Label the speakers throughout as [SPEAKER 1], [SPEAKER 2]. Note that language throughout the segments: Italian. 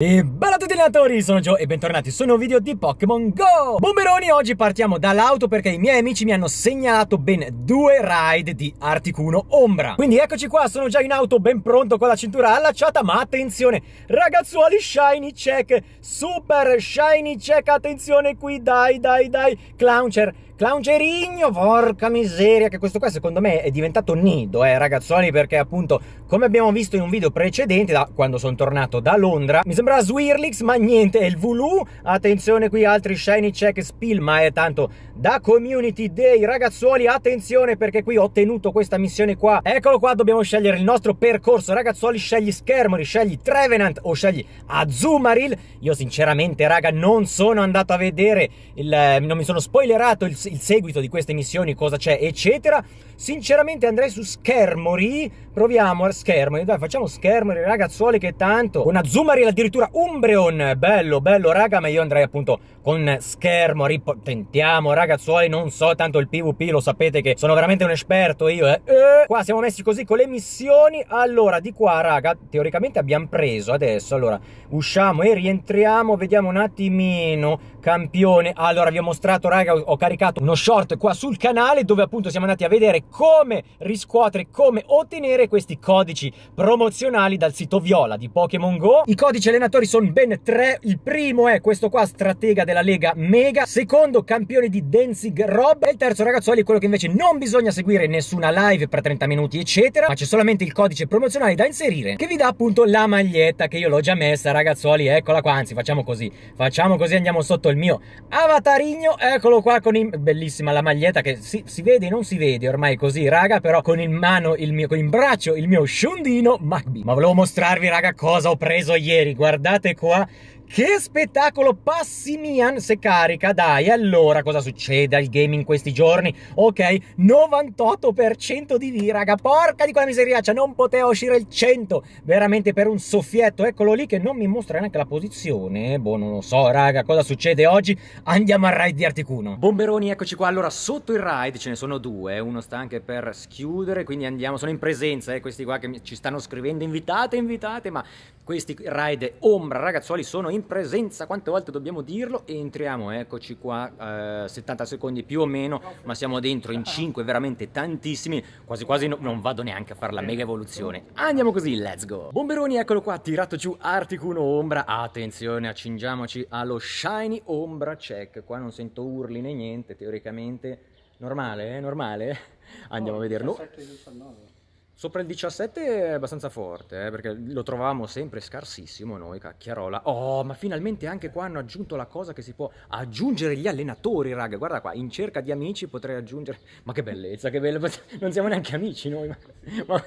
[SPEAKER 1] E bella a tutti allenatori, sono Joe e bentornati su un nuovo video di Pokémon GO! Bomberoni, oggi partiamo dall'auto perché i miei amici mi hanno segnalato ben due ride di Articuno Ombra. Quindi eccoci qua, sono già in auto ben pronto con la cintura allacciata, ma attenzione, ragazzuoli, shiny check, super shiny check, attenzione qui, dai, dai, dai, Clowncher Clown Gerigno, porca miseria, che questo qua secondo me è diventato nido, eh ragazzoni, perché appunto, come abbiamo visto in un video precedente, da quando sono tornato da Londra, mi sembra Swirlix, ma niente, è il Vulu, attenzione qui, altri shiny check spill, ma è tanto da Community Day, ragazzuoli, attenzione perché qui ho ottenuto questa missione qua, eccolo qua, dobbiamo scegliere il nostro percorso, ragazzuoli, scegli Schermori, scegli Trevenant o scegli Azumaril, io sinceramente, raga, non sono andato a vedere, il, eh, non mi sono spoilerato il il seguito di queste missioni, cosa c'è, eccetera. Sinceramente andrei su Schermori, proviamo a Schermori, dai facciamo Schermori ragazzuoli che tanto, una Zumari addirittura Umbreon, bello bello raga, ma io andrei appunto con Schermori, tentiamo ragazzuoli, non so tanto il PvP, lo sapete che sono veramente un esperto io, eh. eh. Qua siamo messi così con le missioni, allora di qua raga, teoricamente abbiamo preso adesso, allora usciamo e rientriamo, vediamo un attimino, campione, allora vi ho mostrato raga, ho caricato uno short qua sul canale dove appunto siamo andati a vedere come riscuotere, come ottenere questi codici promozionali dal sito viola di Pokémon Go. I codici allenatori sono ben tre, il primo è questo qua, stratega della Lega Mega, secondo campione di Denzig Rob e il terzo ragazzuoli è quello che invece non bisogna seguire nessuna live per 30 minuti eccetera, ma c'è solamente il codice promozionale da inserire che vi dà appunto la maglietta che io l'ho già messa ragazzuoli, eccola qua, anzi facciamo così, facciamo così, andiamo sotto il mio avatarigno, eccolo qua con i bellissima la maglietta che si, si vede non si vede ormai così raga però con in mano il mio con in braccio il mio sciundino Magby ma volevo mostrarvi raga cosa ho preso ieri guardate qua che spettacolo! Passimian se carica, dai, allora cosa succede al game in questi giorni? Ok, 98% di V, raga, porca di quella miseria, non poteva uscire il 100, veramente per un soffietto, eccolo lì che non mi mostra neanche la posizione, boh, non lo so, raga, cosa succede oggi? Andiamo al ride di Articuno. Bomberoni, eccoci qua, allora sotto il ride ce ne sono due, uno sta anche per schiudere, quindi andiamo, sono in presenza, eh, questi qua che ci stanno scrivendo, invitate, invitate, ma questi raid ombra ragazzuoli sono in presenza, quante volte dobbiamo dirlo? Entriamo, eccoci qua, eh, 70 secondi più o meno, ma siamo dentro in 5, veramente tantissimi, quasi quasi no, non vado neanche a fare la mega evoluzione. Andiamo così, let's go! Bomberoni, eccolo qua, tirato giù Articuno Ombra, attenzione, accingiamoci allo Shiny Ombra Check, qua non sento urli né niente, teoricamente normale, eh? normale, andiamo no, a vederlo. 17, 19. Sopra il 17 è abbastanza forte, eh, perché lo trovavamo sempre scarsissimo noi, cacchiarola. Oh, ma finalmente anche qua hanno aggiunto la cosa che si può aggiungere gli allenatori, raga. Guarda qua, in cerca di amici potrei aggiungere... Ma che bellezza, che bello. Non siamo neanche amici noi. Ma... Ma...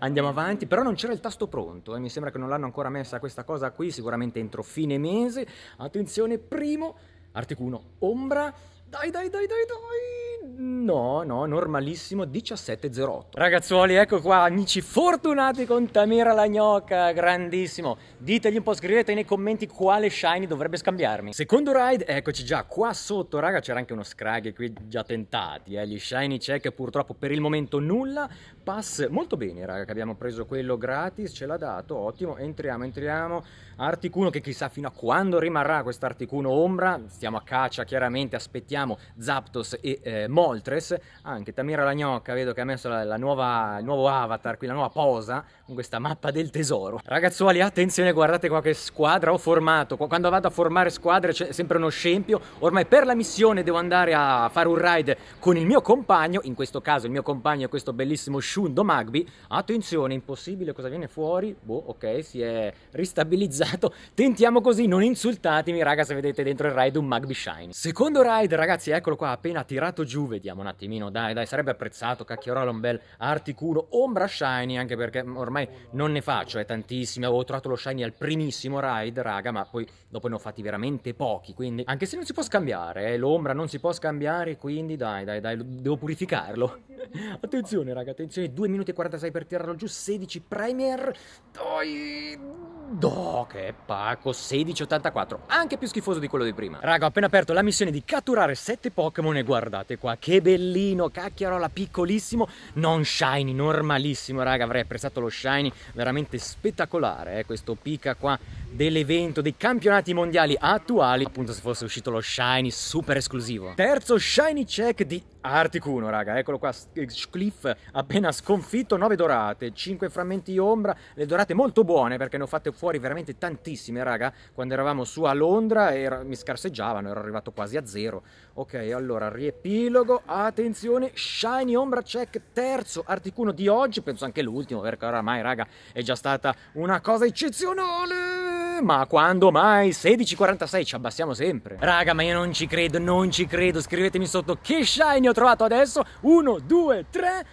[SPEAKER 1] Andiamo avanti, però non c'era il tasto pronto eh. mi sembra che non l'hanno ancora messa questa cosa qui, sicuramente entro fine mese. Attenzione, primo, articuno, 1, ombra. Dai, dai, dai, dai, dai! No, no, normalissimo 17,08. Ragazzuoli, ecco qua, amici fortunati con Tamira la gnocca, grandissimo. Ditegli un po', scrivete nei commenti quale shiny dovrebbe scambiarmi. Secondo ride, eccoci già, qua sotto, raga, c'era anche uno scrag qui già tentati, eh. Gli shiny check purtroppo per il momento nulla. Pass molto bene, raga, che abbiamo preso quello gratis, ce l'ha dato, ottimo. Entriamo, entriamo. Articuno che chissà fino a quando rimarrà quest'Articuno ombra. Stiamo a caccia, chiaramente, aspettiamo Zapdos e eh, Moltres, anche Tamira la gnocca, vedo che ha messo la, la nuova, il nuovo avatar, qui la nuova posa, con questa mappa del tesoro. Ragazzuoli, attenzione, guardate qua che squadra ho formato, quando vado a formare squadre c'è sempre uno scempio, ormai per la missione devo andare a fare un ride con il mio compagno, in questo caso il mio compagno è questo bellissimo Shundo Magby, attenzione, impossibile, cosa viene fuori? Boh, ok, si è ristabilizzato, tentiamo così, non insultatemi raga se vedete dentro il ride un Magby Shine. Secondo ride, ragazzi, eccolo qua, appena tirato giù giù, vediamo un attimino, dai, dai, sarebbe apprezzato, Cacchio, cacchierola un bel Articuro, ombra shiny, anche perché ormai non ne faccio, è eh, tantissimi, avevo trovato lo shiny al primissimo ride, raga, ma poi dopo ne ho fatti veramente pochi, quindi, anche se non si può scambiare, eh, l'ombra non si può scambiare, quindi dai, dai, dai, devo purificarlo. attenzione, raga, attenzione, 2 minuti e 46 per tirarlo giù, 16 premier, dai... Do, che pacco, 1684, anche più schifoso di quello di prima. Raga, ho appena aperto la missione di catturare 7 Pokémon e guardate qua, che bellino, cacchiarola, piccolissimo, non shiny, normalissimo, raga, avrei apprezzato lo shiny, veramente spettacolare, eh, questo pica qua dell'evento, dei campionati mondiali attuali, appunto se fosse uscito lo shiny, super esclusivo. Terzo shiny check di Articuno, raga, eccolo qua, eh, Cliff appena sconfitto, 9 dorate, 5 frammenti ombra, le dorate molto buone perché ne ho fatte fuori veramente tantissime, raga, quando eravamo su a Londra era, mi scarseggiavano, ero arrivato quasi a zero. Ok, allora, riepilogo, attenzione, Shiny Ombra Check, terzo Articuno di oggi, penso anche l'ultimo perché oramai, raga, è già stata una cosa eccezionale! ma quando mai? 16.46, ci abbassiamo sempre. Raga, ma io non ci credo, non ci credo. Scrivetemi sotto che shine ho trovato adesso. 1, 2, 3...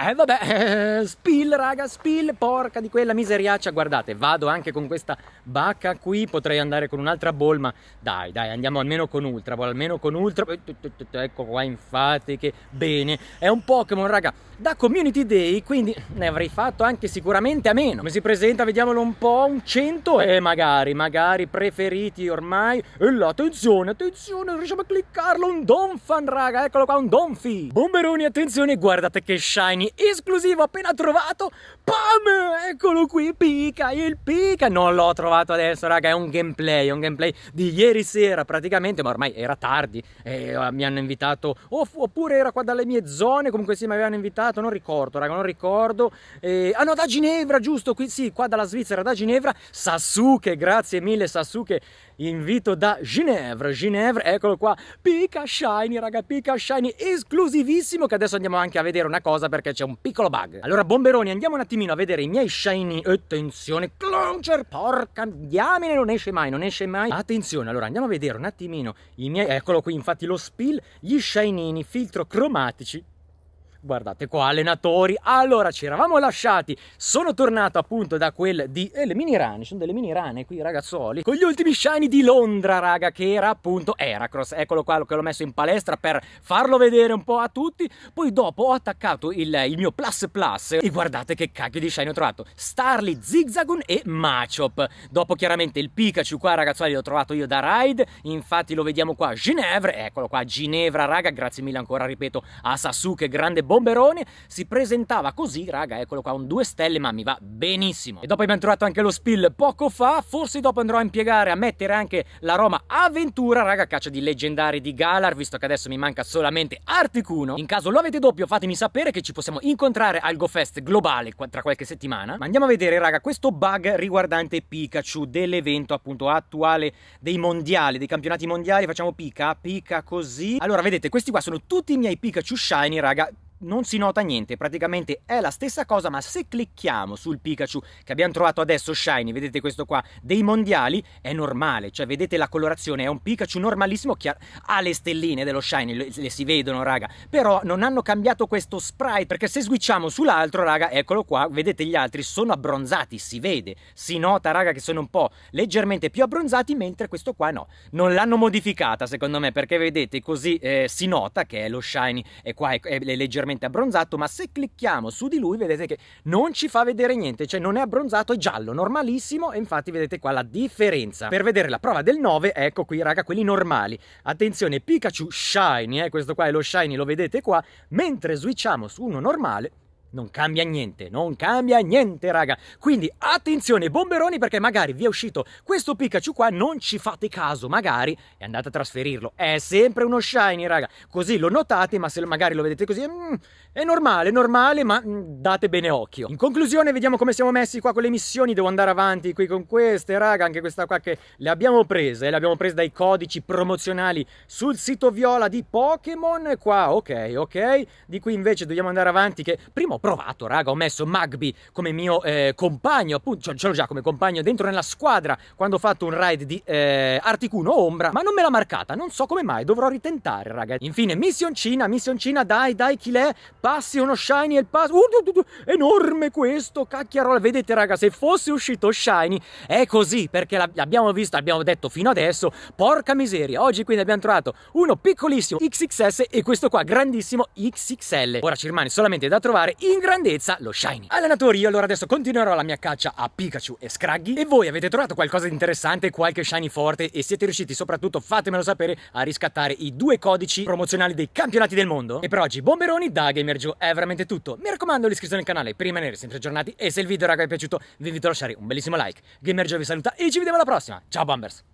[SPEAKER 1] Eh vabbè, eh, spill raga, spill, porca di quella miseriaccia. Guardate, vado anche con questa bacca qui, potrei andare con un'altra bolma. Dai, dai, andiamo almeno con ultra, almeno con ultra. Ecco qua, infatti, che bene. È un Pokémon, raga, da Community Day, quindi ne avrei fatto anche sicuramente a meno. Come si presenta, vediamolo un po', un 100 e eh, magari, magari preferiti ormai. E là, attenzione, attenzione, riusciamo a cliccarlo, un Donphan, raga, eccolo qua, un Donfi. Bomberoni, attenzione, guardate che shiny esclusivo appena trovato, pam, eccolo qui, pica, il pica, non l'ho trovato adesso raga, è un gameplay, è un gameplay di ieri sera praticamente, ma ormai era tardi, e eh, mi hanno invitato, oppure era qua dalle mie zone, comunque sì mi avevano invitato, non ricordo raga, non ricordo, e, ah no da Ginevra giusto, qui sì, qua dalla Svizzera, da Ginevra, Sasuke, grazie mille Sasuke, invito da Ginevra, Ginevra, eccolo qua, pica shiny raga, pica shiny, esclusivissimo che adesso andiamo anche a vedere una cosa perché c'è un piccolo bug. Allora, bomberoni, andiamo un attimino a vedere i miei shiny. Attenzione, Cloncher, porca diamine, non esce mai, non esce mai. Attenzione, allora, andiamo a vedere un attimino i miei... Eccolo qui, infatti, lo spill, gli shinini, filtro cromatici guardate qua allenatori allora ci eravamo lasciati sono tornato appunto da quel di eh, le mini rane sono delle mini rane qui ragazzoli con gli ultimi shiny di Londra raga che era appunto Heracross eccolo qua che l'ho messo in palestra per farlo vedere un po' a tutti poi dopo ho attaccato il, il mio plus plus e guardate che cacchio di shiny ho trovato Starly, Zigzagoon e Machop dopo chiaramente il Pikachu qua ragazzoli l'ho trovato io da Raid infatti lo vediamo qua Ginevra eccolo qua Ginevra raga grazie mille ancora ripeto a Sasuke grande bomba bomberone, si presentava così, raga, eccolo qua, un 2 stelle, ma mi va benissimo. E dopo abbiamo trovato anche lo spill poco fa, forse dopo andrò a impiegare, a mettere anche la Roma Avventura, raga, caccia di leggendari di Galar, visto che adesso mi manca solamente Articuno. In caso lo avete doppio, fatemi sapere che ci possiamo incontrare al GoFest globale tra qualche settimana. Ma andiamo a vedere, raga, questo bug riguardante Pikachu dell'evento appunto attuale dei mondiali, dei campionati mondiali. Facciamo pica, pica così. Allora, vedete, questi qua sono tutti i miei Pikachu Shiny, raga, non si nota niente, praticamente è la stessa cosa, ma se clicchiamo sul Pikachu che abbiamo trovato adesso shiny, vedete questo qua, dei mondiali, è normale, cioè vedete la colorazione, è un Pikachu normalissimo che ha le stelline dello shiny, le, le si vedono raga, però non hanno cambiato questo sprite, perché se switchiamo sull'altro raga, eccolo qua, vedete gli altri sono abbronzati, si vede, si nota raga che sono un po' leggermente più abbronzati, mentre questo qua no, non l'hanno modificata secondo me, perché vedete così eh, si nota che è lo shiny e qua è, è leggermente leggermente abbronzato, ma se clicchiamo su di lui vedete che non ci fa vedere niente, cioè non è abbronzato, è giallo, normalissimo e infatti vedete qua la differenza. Per vedere la prova del 9, ecco qui raga, quelli normali. Attenzione, Pikachu Shiny, eh, questo qua è lo Shiny, lo vedete qua, mentre switchiamo su uno normale, non cambia niente, non cambia niente, raga. Quindi attenzione, bomberoni, perché magari vi è uscito questo Pikachu qua, non ci fate caso, magari, e andate a trasferirlo. È sempre uno shiny, raga. Così lo notate, ma se magari lo vedete così, mm, è normale, normale, ma mm, date bene occhio. In conclusione, vediamo come siamo messi qua con le missioni. Devo andare avanti qui con queste, raga. Anche questa qua che le abbiamo prese, eh, le abbiamo prese dai codici promozionali sul sito viola di Pokémon. Qua, ok, ok. Di qui invece dobbiamo andare avanti, che prima provato, raga, ho messo Magby come mio eh, compagno, appunto, ce l'ho già come compagno dentro nella squadra quando ho fatto un ride di eh, Articuno Ombra, ma non me l'ha marcata, non so come mai, dovrò ritentare, raga. Infine, Mission Cina, dai, dai, chi l'è? Passi uno Shiny e il passo, uh, enorme questo, cacchiarola, vedete raga, se fosse uscito Shiny è così, perché l'abbiamo visto, abbiamo detto fino adesso, porca miseria, oggi quindi abbiamo trovato uno piccolissimo XXS e questo qua grandissimo XXL. Ora ci rimane solamente da trovare in grandezza lo Shiny. Allenatori, io allora adesso continuerò la mia caccia a Pikachu e Scraggy e voi avete trovato qualcosa di interessante, qualche Shiny forte e siete riusciti soprattutto, fatemelo sapere, a riscattare i due codici promozionali dei campionati del mondo. E per oggi, bomberoni da Gamergio è veramente tutto. Mi raccomando l'iscrizione al canale per rimanere sempre aggiornati e se il video raga vi è piaciuto vi invito a lasciare un bellissimo like. Gamergio vi saluta e ci vediamo alla prossima. Ciao Bombers!